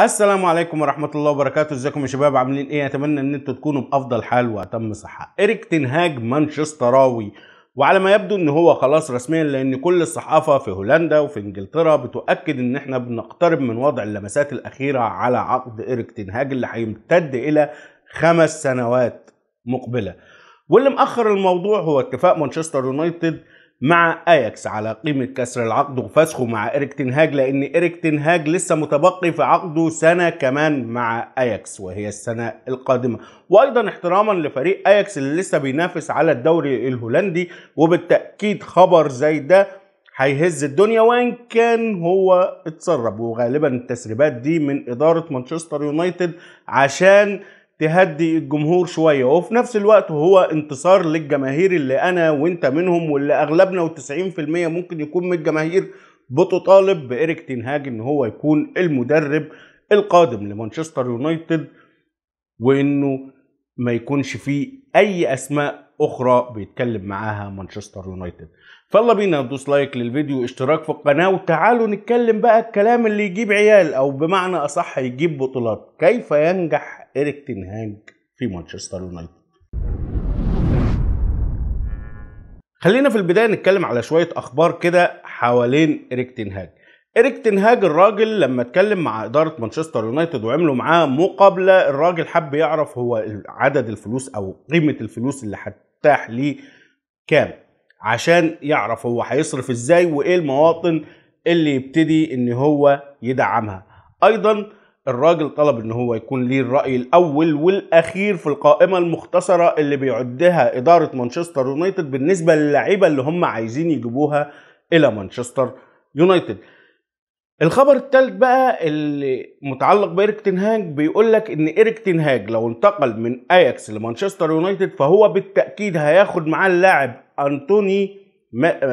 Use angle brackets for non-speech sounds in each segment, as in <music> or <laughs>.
السلام عليكم ورحمه الله وبركاته ازيكم يا شباب عاملين ايه اتمنى ان انتوا تكونوا بافضل حال واتم صحه اريك تنهاج مانشستراوي وعلى ما يبدو ان هو خلاص رسميا لان كل الصحافه في هولندا وفي انجلترا بتؤكد ان احنا بنقترب من وضع اللمسات الاخيره على عقد ايريك تنهاج اللي هيمتد الى خمس سنوات مقبله واللي مأخر الموضوع هو اتفاق مانشستر يونايتد مع اياكس على قيمه كسر العقد وفسخه مع إريك تنهاج لان إريك تنهاج لسه متبقي في عقده سنه كمان مع اياكس وهي السنه القادمه وايضا احتراما لفريق اياكس اللي لسه بينافس على الدوري الهولندي وبالتاكيد خبر زي ده هيهز الدنيا وان كان هو اتسرب وغالبا التسريبات دي من اداره مانشستر يونايتد عشان تهدي الجمهور شويه وفي نفس الوقت هو انتصار للجماهير اللي انا وانت منهم واللي اغلبنا و90% ممكن يكون من الجماهير بتطالب بإريك تنهاج ان هو يكون المدرب القادم لمانشستر يونايتد وانه ما يكونش فيه اي اسماء اخرى بيتكلم معاها مانشستر يونايتد فالله بينا دوس لايك للفيديو واشتراك في القناه وتعالوا نتكلم بقى الكلام اللي يجيب عيال او بمعنى اصح يجيب بطولات كيف ينجح إيريك تنهاج في مانشستر يونايتد خلينا في البداية نتكلم على شوية أخبار كده حوالين إريك تنهاج إريك تنهاج الراجل لما اتكلم مع إدارة مانشستر يونايتد وعملوا معاه مقابلة الراجل حب يعرف هو عدد الفلوس أو قيمة الفلوس اللي هتتاح ليه كام عشان يعرف هو هيصرف ازاي وايه المواطن اللي يبتدي ان هو يدعمها ايضا الراجل طلب ان هو يكون ليه الراي الاول والاخير في القائمه المختصره اللي بيعدها اداره مانشستر يونايتد بالنسبه للعيبه اللي هم عايزين يجيبوها الى مانشستر يونايتد الخبر الثالث بقى اللي متعلق بإيريك تنهاج بيقول لك ان إيريك تنهاج لو انتقل من اياكس لمانشستر يونايتد فهو بالتاكيد هياخد معاه اللاعب انطوني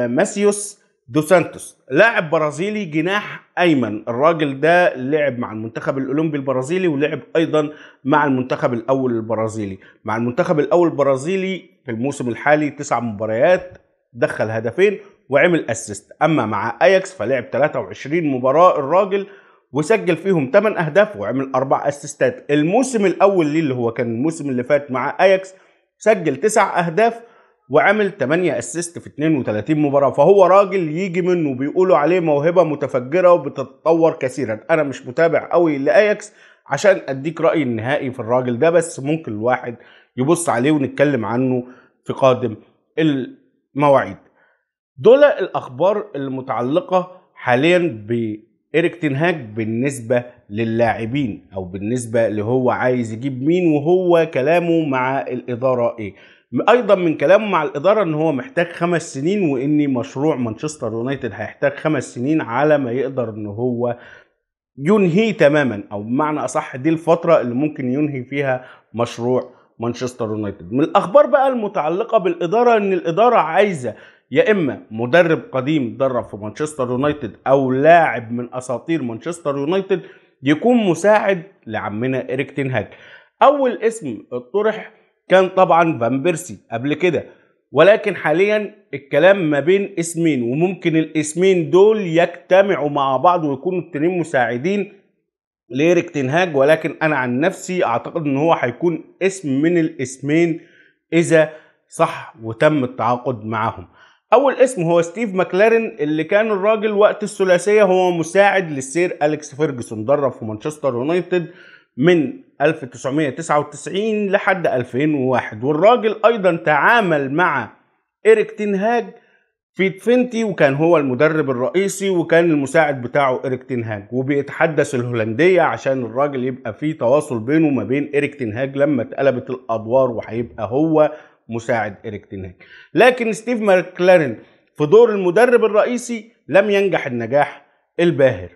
ماسيوس دو سانتوس لاعب برازيلي جناح ايمن الراجل ده لعب مع المنتخب الاولمبي البرازيلي ولعب ايضا مع المنتخب الاول البرازيلي مع المنتخب الاول البرازيلي في الموسم الحالي تسع مباريات دخل هدفين وعمل اسيست اما مع اياكس فلعب 23 مباراه الراجل وسجل فيهم 8 اهداف وعمل اربع اسيستات الموسم الاول ليه اللي هو كان الموسم اللي فات مع اياكس سجل 9 اهداف وعامل 8 اسيست في 32 مباراه فهو راجل يجي منه بيقولوا عليه موهبه متفجره وبتتطور كثيرا انا مش متابع قوي لاياكس عشان اديك رايي النهائي في الراجل ده بس ممكن الواحد يبص عليه ونتكلم عنه في قادم المواعيد دول الاخبار المتعلقه حاليا بإيريك تنهاج بالنسبه للاعبين او بالنسبه لهو عايز يجيب مين وهو كلامه مع الاداره ايه ايضا من كلامه مع الاداره ان هو محتاج خمس سنين وان مشروع مانشستر يونايتد هيحتاج خمس سنين على ما يقدر ان هو ينهي تماما او بمعنى اصح دي الفتره اللي ممكن ينهي فيها مشروع مانشستر يونايتد من الاخبار بقى المتعلقه بالاداره ان الاداره عايزه يا اما مدرب قديم درب في مانشستر يونايتد او لاعب من اساطير مانشستر يونايتد يكون مساعد لعمنا اريك تنهاج اول اسم اطرح كان طبعا فان بيرسي قبل كده ولكن حاليا الكلام ما بين اسمين وممكن الاسمين دول يجتمعوا مع بعض ويكونوا التنين مساعدين ليريك تنهاج ولكن أنا عن نفسي أعتقد إن هو هيكون اسم من الاسمين إذا صح وتم التعاقد معهم أول اسم هو ستيف ماكلارين اللي كان الراجل وقت الثلاثية هو مساعد للسير أليكس فيرجسون درب في مانشستر يونايتد من 1999 لحد 2001 والراجل ايضا تعامل مع إيريك تنهاج في تفنتي وكان هو المدرب الرئيسي وكان المساعد بتاعه إيريك تنهاج وبيتحدث الهولندية عشان الراجل يبقى في تواصل بينه وما بين إيريك تنهاج لما اتقلبت الأدوار وهيبقى هو مساعد إيريك تنهاج لكن ستيف ماكلارين في دور المدرب الرئيسي لم ينجح النجاح الباهر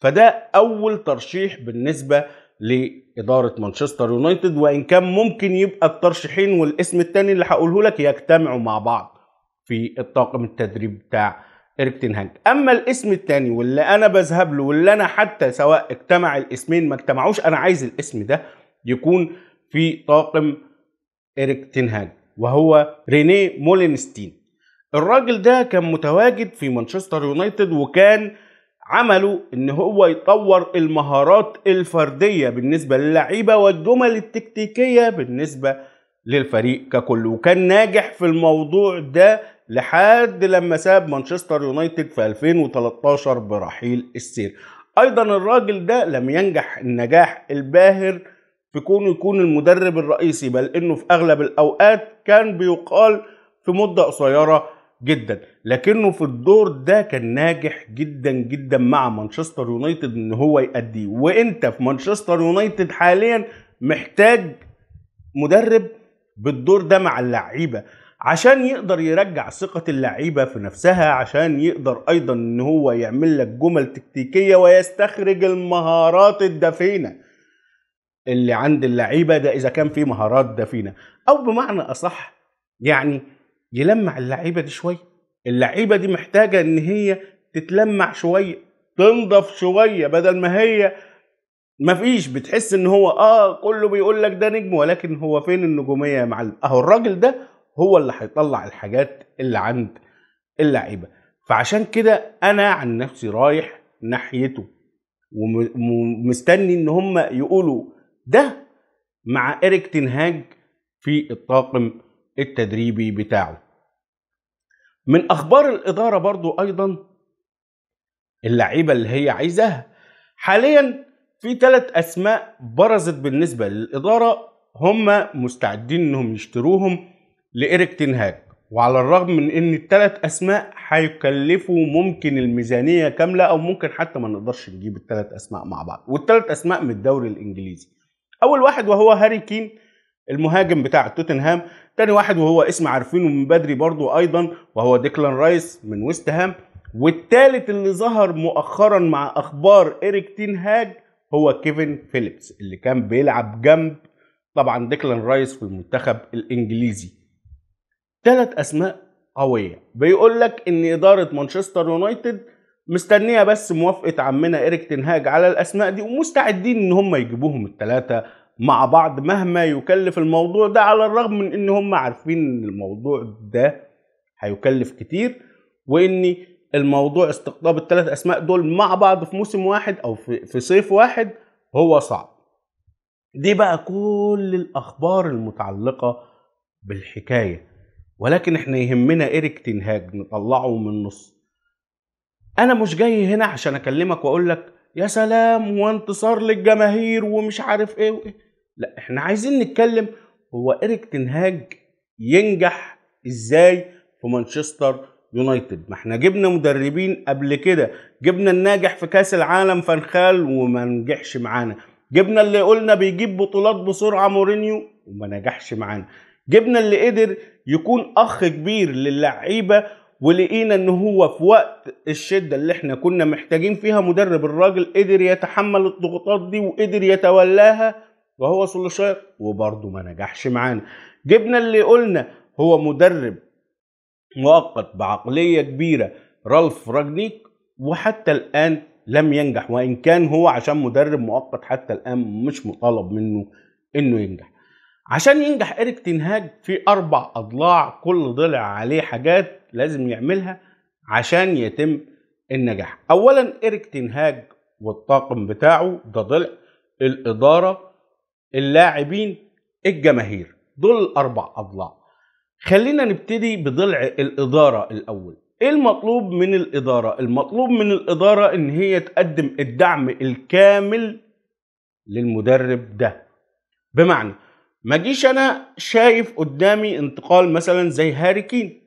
فده أول ترشيح بالنسبة لاداره مانشستر يونايتد وان كان ممكن يبقى الترشيحين والاسم الثاني اللي هقوله لك يجتمعوا مع بعض في الطاقم التدريب بتاع ايريك تنهاج اما الاسم الثاني واللي انا بذهب له واللي انا حتى سواء اجتمع الاسمين ما اجتمعوش انا عايز الاسم ده يكون في طاقم ايريك تنهاج وهو رينيه مولينستين الراجل ده كان متواجد في مانشستر يونايتد وكان عملوا ان هو يطور المهارات الفرديه بالنسبه للعيبه والجمل التكتيكيه بالنسبه للفريق ككل وكان ناجح في الموضوع ده لحد لما ساب مانشستر يونايتد في 2013 برحيل السير ايضا الراجل ده لم ينجح النجاح الباهر في كونه يكون المدرب الرئيسي بل انه في اغلب الاوقات كان بيقال في مده قصيره جدا لكنه في الدور ده كان ناجح جدا جدا مع مانشستر يونايتد ان هو يأديه وانت في مانشستر يونايتد حاليا محتاج مدرب بالدور ده مع اللعيبه عشان يقدر يرجع ثقة اللعيبة في نفسها عشان يقدر أيضا إن هو يعمل لك جمل تكتيكية ويستخرج المهارات الدفينة اللي عند اللعيبة ده إذا كان في مهارات دفينة أو بمعنى أصح يعني يلمع اللعيبه دي شويه اللعيبه دي محتاجه ان هي تتلمع شويه تنضف شويه بدل ما هي مفيش بتحس ان هو اه كله بيقول لك ده نجم ولكن هو فين النجوميه يا معلم اهو الراجل ده هو اللي هيطلع الحاجات اللي عند اللعيبه فعشان كده انا عن نفسي رايح ناحيته ومستني ان هم يقولوا ده مع اريك تنهاج في الطاقم التدريبي بتاعه من اخبار الاداره برضو ايضا اللعيبه اللي هي عايزاها حاليا في ثلاث اسماء برزت بالنسبه للاداره هم مستعدين انهم يشتروهم لإيريك تنهاج وعلى الرغم من ان الثلاث اسماء هيكلفوا ممكن الميزانيه كامله او ممكن حتى ما نقدرش نجيب الثلاث اسماء مع بعض والثلاث اسماء من الدوري الانجليزي اول واحد وهو هاري كين المهاجم بتاع توتنهام تاني واحد وهو اسم عارفينه من بدري برضو ايضا وهو ديكلان رايس من ويست هام والتالت اللي ظهر مؤخرا مع اخبار اريك تين هاج هو كيفن فيليبس اللي كان بيلعب جنب طبعا ديكلان رايس في المنتخب الانجليزي تلات اسماء قويه بيقول لك ان اداره مانشستر يونايتد مستنيه بس موافقه عمنا ايريك تنهاج على الاسماء دي ومستعدين ان هم يجيبوهم الثلاثه مع بعض مهما يكلف الموضوع ده على الرغم من ان هم عارفين ان الموضوع ده هيكلف كتير وان الموضوع استقطاب الثلاث اسماء دول مع بعض في موسم واحد او في, في صيف واحد هو صعب دي بقى كل الاخبار المتعلقه بالحكايه ولكن احنا يهمنا ايريك تنهاج نطلعه من النص انا مش جاي هنا عشان اكلمك واقول لك يا سلام وانتصار للجماهير ومش عارف ايه وايه لا احنا عايزين نتكلم هو إيريك تنهاج ينجح إزاي في مانشستر يونايتد ما احنا جبنا مدربين قبل كده جبنا الناجح في كاس العالم فنخال وما نجحش معانا جبنا اللي قلنا بيجيب بطولات بسرعه مورينيو وما نجحش معانا جبنا اللي قدر يكون اخ كبير للعيبه ولقينا ان هو في وقت الشده اللي احنا كنا محتاجين فيها مدرب الراجل قدر يتحمل الضغوطات دي وقدر يتولاها وهو سولشاير وبرضه ما نجحش معانا جبنا اللي قلنا هو مدرب مؤقت بعقلية كبيرة رالف راجنيك وحتى الآن لم ينجح وإن كان هو عشان مدرب مؤقت حتى الآن مش مطالب منه إنه ينجح عشان ينجح إيريك تنهاج في أربع أضلاع كل ضلع عليه حاجات لازم يعملها عشان يتم النجاح أولا إيريك تنهاج والطاقم بتاعه ده ضلع الإدارة اللاعبين الجماهير دول الاربع اضلاع خلينا نبتدي بضلع الاداره الاول ايه المطلوب من الاداره المطلوب من الاداره ان هي تقدم الدعم الكامل للمدرب ده بمعنى ما جيش انا شايف قدامي انتقال مثلا زي هاري كين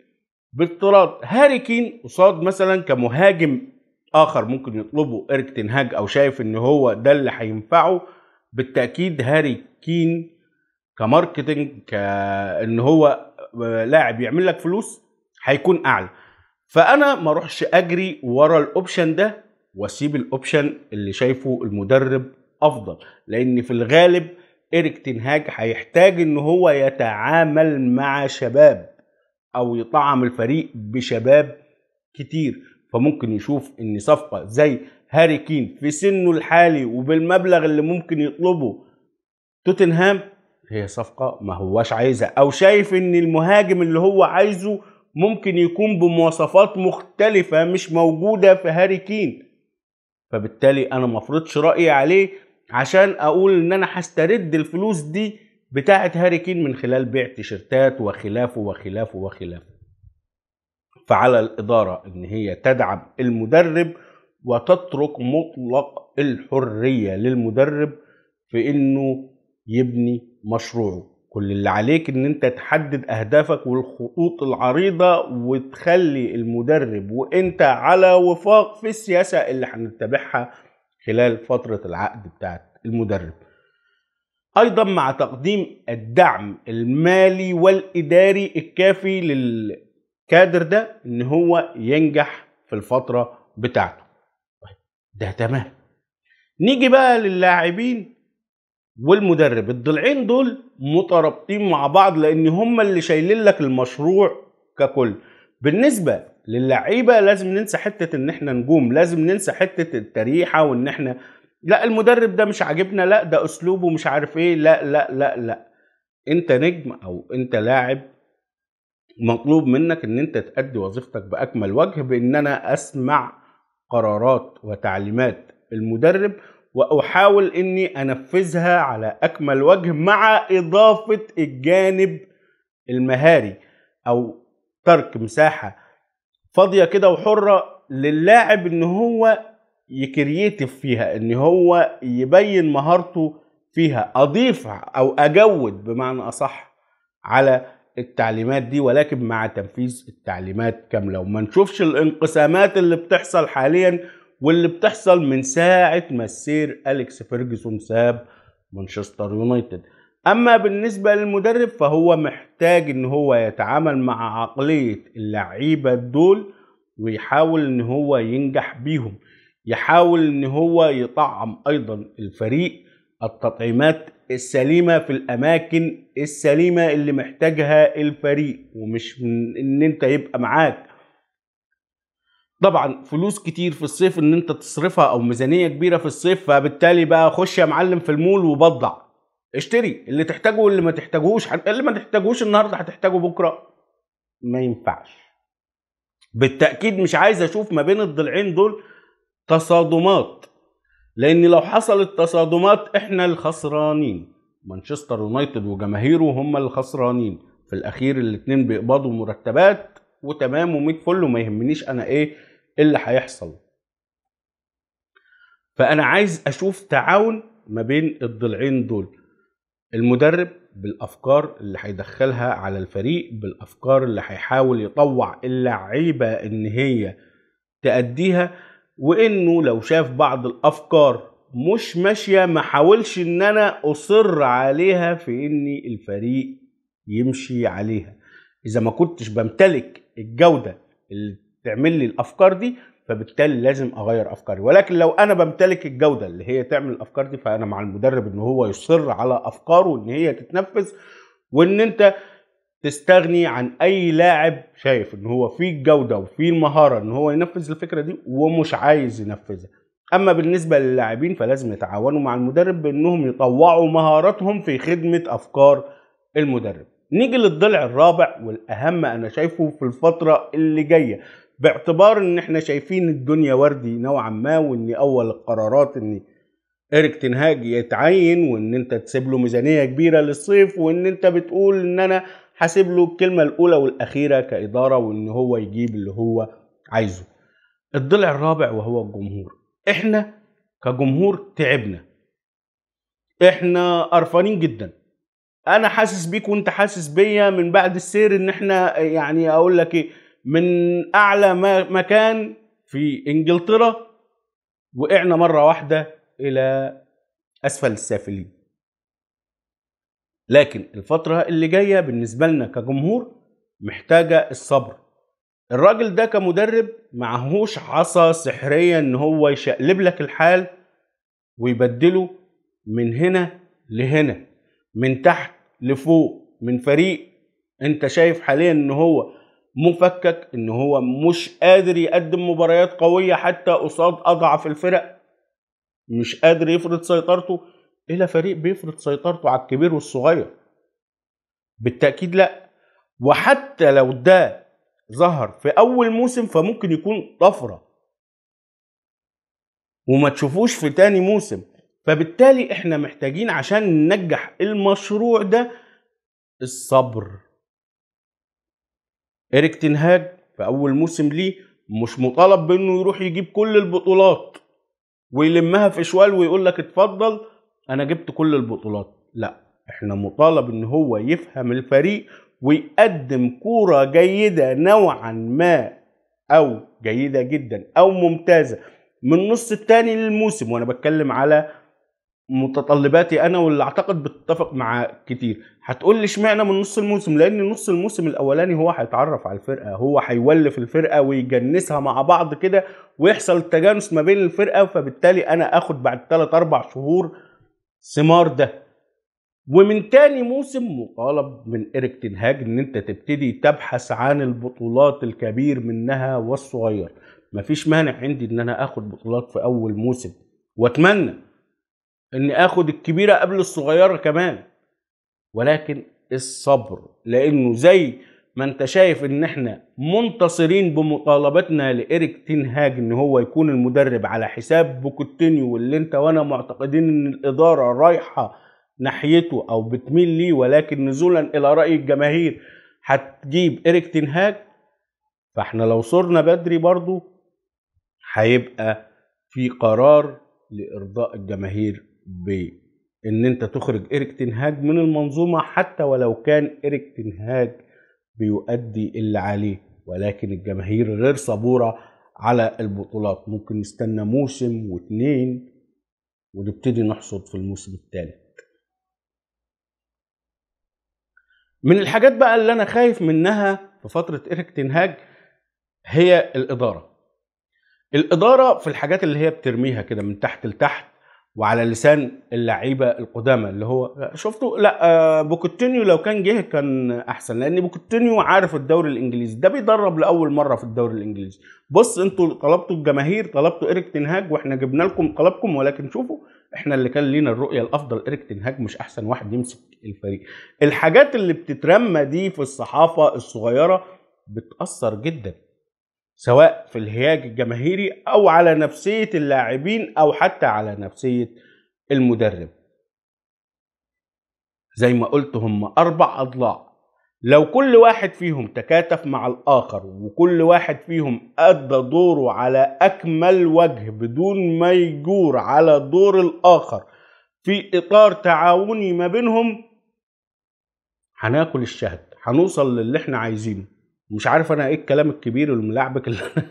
بافتراض هاري كين قصاد مثلا كمهاجم اخر ممكن يطلبه ايريك تنهاج او شايف ان هو ده اللي هينفعه بالتاكيد هاري كين كماركتنج كان هو لاعب يعمل لك فلوس هيكون اعلى فانا ما اروحش اجري ورا الاوبشن ده واسيب الاوبشن اللي شايفه المدرب افضل لان في الغالب ايريك تنهاج هيحتاج ان هو يتعامل مع شباب او يطعم الفريق بشباب كتير فممكن يشوف ان صفقه زي هاري كين في سنه الحالي وبالمبلغ اللي ممكن يطلبه توتنهام هي صفقة ما هواش عايزة أو شايف إن المهاجم اللي هو عايزه ممكن يكون بمواصفات مختلفة مش موجودة في هاري كين فبالتالي أنا مفرضش رأيي عليه عشان أقول إن أنا هسترد الفلوس دي بتاعة هاري كين من خلال بيع تيشرتات وخلافه وخلافه وخلافه فعلى الإدارة إن هي تدعم المدرب وتترك مطلق الحرية للمدرب في انه يبني مشروعه كل اللي عليك ان انت تحدد اهدافك والخطوط العريضة وتخلي المدرب وانت على وفاق في السياسة اللي هنتبعها خلال فترة العقد بتاعت المدرب ايضا مع تقديم الدعم المالي والاداري الكافي للكادر ده ان هو ينجح في الفترة بتاعته ده تمام نيجي بقى للاعبين والمدرب الضلعين دول مترابطين مع بعض لان هما اللي شايلين لك المشروع ككل بالنسبه للعيبه لازم ننسى حته ان احنا نجوم لازم ننسى حته التريحه وان احنا لا المدرب ده مش عاجبنا لا ده اسلوبه مش عارف ايه لا لا لا لا انت نجم او انت لاعب مطلوب منك ان انت تأدي وظيفتك باكمل وجه بان انا اسمع قرارات وتعليمات المدرب واحاول اني انفذها على اكمل وجه مع اضافه الجانب المهاري او ترك مساحه فاضيه كده وحره للاعب ان هو يكرييتف فيها ان هو يبين مهارته فيها اضيف او اجود بمعنى اصح على التعليمات دي ولكن مع تنفيذ التعليمات كامله وما نشوفش الانقسامات اللي بتحصل حاليا واللي بتحصل من ساعه ما السير اليكس فيرجسون ساب مانشستر يونايتد اما بالنسبه للمدرب فهو محتاج ان هو يتعامل مع عقليه اللعيبه دول ويحاول ان هو ينجح بيهم يحاول ان هو يطعم ايضا الفريق التطعيمات السليمة في الأماكن السليمة اللي محتاجها الفريق ومش من إن أنت يبقى معاك طبعا فلوس كتير في الصيف ان انت تصرفها او ميزانيه كبيره في الصيف فبالتالي بقى خش يا معلم في المول وبضع اشتري اللي تحتاجه واللي ما تحتاجهوش اللي ما تحتاجهوش النهارده هتحتاجه بكره ما ينفعش بالتاكيد مش عايز اشوف ما بين الضلعين دول تصادمات لان لو حصلت تصادمات احنا الخسرانين مانشستر يونايتد وجماهيره هم الخسرانين في الاخير الاتنين بيقبضوا مرتبات وتمام وميت فل وما يهمنيش انا ايه اللي هيحصل فانا عايز اشوف تعاون ما بين الضلعين دول المدرب بالافكار اللي هيدخلها على الفريق بالافكار اللي هيحاول يطوع اللعيبه ان هي تأديها وانه لو شاف بعض الافكار مش ماشيه ما حاولش ان انا اصر عليها في ان الفريق يمشي عليها اذا ما كنتش بمتلك الجوده اللي تعمل لي الافكار دي فبالتالي لازم اغير افكاري ولكن لو انا بمتلك الجوده اللي هي تعمل الافكار دي فانا مع المدرب ان هو يصر على افكاره ان هي تتنفذ وان انت تستغني عن اي لاعب شايف ان هو فيه الجوده وفيه المهاره ان هو ينفذ الفكره دي ومش عايز ينفذها اما بالنسبه للاعبين فلازم يتعاونوا مع المدرب بانهم يطوعوا مهاراتهم في خدمه افكار المدرب نيجي للضلع الرابع والاهم انا شايفه في الفتره اللي جايه باعتبار ان احنا شايفين الدنيا وردي نوعا ما وان اول القرارات ان اريك تنهاج يتعين وان انت تسيب له ميزانيه كبيره للصيف وان انت بتقول ان انا حاسب له الكلمة الأولى والأخيرة كإدارة وإن هو يجيب اللي هو عايزه الضلع الرابع وهو الجمهور إحنا كجمهور تعبنا إحنا قرفانين جدا أنا حاسس بيك وأنت حاسس بيا من بعد السير إن إحنا يعني أقول لك إيه من أعلى مكان في إنجلترا وقعنا مرة واحدة إلى أسفل السافلين لكن الفترة اللي جاية بالنسبة لنا كجمهور محتاجة الصبر الراجل ده كمدرب معهوش عصا سحرية ان هو يشقلب لك الحال ويبدله من هنا لهنا من تحت لفوق من فريق انت شايف حاليا ان هو مفكك ان هو مش قادر يقدم مباريات قوية حتى قصاد اضعف الفرق مش قادر يفرض سيطرته الى فريق بيفرض سيطرته على الكبير والصغير بالتاكيد لا وحتى لو ده ظهر في اول موسم فممكن يكون طفره وما تشوفوش في تاني موسم فبالتالي احنا محتاجين عشان ننجح المشروع ده الصبر إريك تنهاج في أول موسم ليه مش مطالب بإنه يروح يجيب كل البطولات ويلمها في شوال ويقول لك اتفضل انا جبت كل البطولات لا احنا مطالب ان هو يفهم الفريق ويقدم كوره جيده نوعا ما او جيده جدا او ممتازه من نص الثاني للموسم وانا بتكلم على متطلباتي انا واللي اعتقد بتتفق مع كتير هتقول لي اشمعنى من نص الموسم لان نص الموسم الاولاني هو هيتعرف على الفرقه هو هيولف الفرقه ويجنسها مع بعض كده ويحصل تجانس ما بين الفرقه فبالتالي انا اخد بعد 3 4 شهور ثمار ده ومن تاني موسم مطالب من إريك تنهاج ان انت تبتدي تبحث عن البطولات الكبير منها والصغير مفيش مانع عندي ان انا اخد بطولات في اول موسم واتمنى ان اخد الكبيرة قبل الصغيرة كمان ولكن الصبر لانه زي ما انت شايف ان احنا منتصرين بمطالبتنا لإيريك تنهاج ان هو يكون المدرب على حساب بوكوتينيو واللي انت وانا معتقدين ان الاداره رايحه ناحيته او بتميل ليه ولكن نزولا الى راي الجماهير هتجيب إيريك تنهاج فاحنا لو صرنا بدري برضو هيبقى في قرار لارضاء الجماهير بان انت تخرج إيريك تنهاج من المنظومه حتى ولو كان إيريك تنهاج بيؤدي اللي عليه ولكن الجماهير غير صبورة على البطولات ممكن نستنى موسم واتنين ونبتدي نحصد في الموسم الثالث من الحاجات بقى اللي انا خايف منها في فترة إيريك تنهاج هي الإدارة الإدارة في الحاجات اللي هي بترميها كده من تحت لتحت وعلى لسان اللعيبه القدامى اللي هو شفتوا لا آه، بوكوتينيو لو كان جه كان احسن لان بوكوتينيو عارف الدوري الانجليزي ده بيدرب لاول مره في الدوري الانجليزي بص انتوا طلبتوا الجماهير طلبتوا ايريك تنهاج واحنا جبنا لكم طلبكم ولكن شوفوا احنا اللي كان لينا الرؤيه الافضل ايريك تنهاج مش احسن واحد يمسك الفريق الحاجات اللي بتترمى دي في الصحافه الصغيره بتاثر جدا سواء في الهياج الجماهيري او على نفسيه اللاعبين او حتى على نفسيه المدرب زي ما قلت هم اربع اضلاع لو كل واحد فيهم تكاتف مع الاخر وكل واحد فيهم ادى دوره على اكمل وجه بدون ما يجور على دور الاخر في اطار تعاوني ما بينهم هناكل الشهد هنوصل للي احنا عايزينه مش عارف انا ايه الكلام الكبير والملعبك اللي انا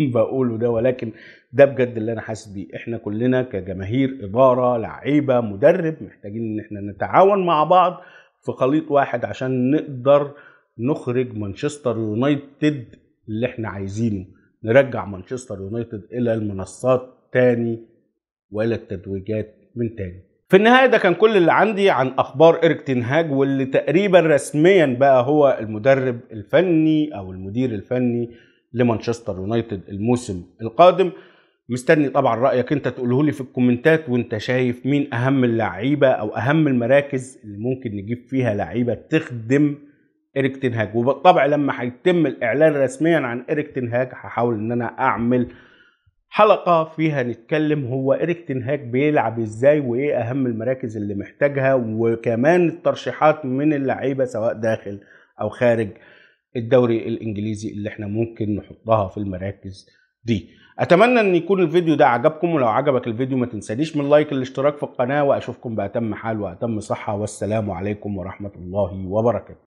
<laughs> بقوله ده ولكن ده بجد اللي انا حاسس بيه احنا كلنا كجماهير اداره لعيبه مدرب محتاجين ان احنا نتعاون مع بعض في خليط واحد عشان نقدر نخرج مانشستر يونايتد اللي احنا عايزينه نرجع مانشستر يونايتد الى المنصات تاني والى التتويجات من تاني في النهاية ده كان كل اللي عندي عن أخبار إيريك تنهاج واللي تقريبا رسميا بقى هو المدرب الفني أو المدير الفني لمانشستر يونايتد الموسم القادم مستني طبعا رأيك أنت تقوله لي في الكومنتات وأنت شايف مين أهم اللعيبة أو أهم المراكز اللي ممكن نجيب فيها لعيبة تخدم إيريك تنهاج وبالطبع لما هيتم الإعلان رسميا عن إيريك تنهاج هحاول إن أنا أعمل حلقة فيها نتكلم هو إريك تنهاك بيلعب إزاي وإيه أهم المراكز اللي محتاجها وكمان الترشيحات من اللعيبة سواء داخل أو خارج الدوري الإنجليزي اللي إحنا ممكن نحطها في المراكز دي أتمنى أن يكون الفيديو ده عجبكم ولو عجبك الفيديو ما تنسانيش من لايك الاشتراك في القناة وأشوفكم بأتم حال وأتم صحة والسلام عليكم ورحمة الله وبركاته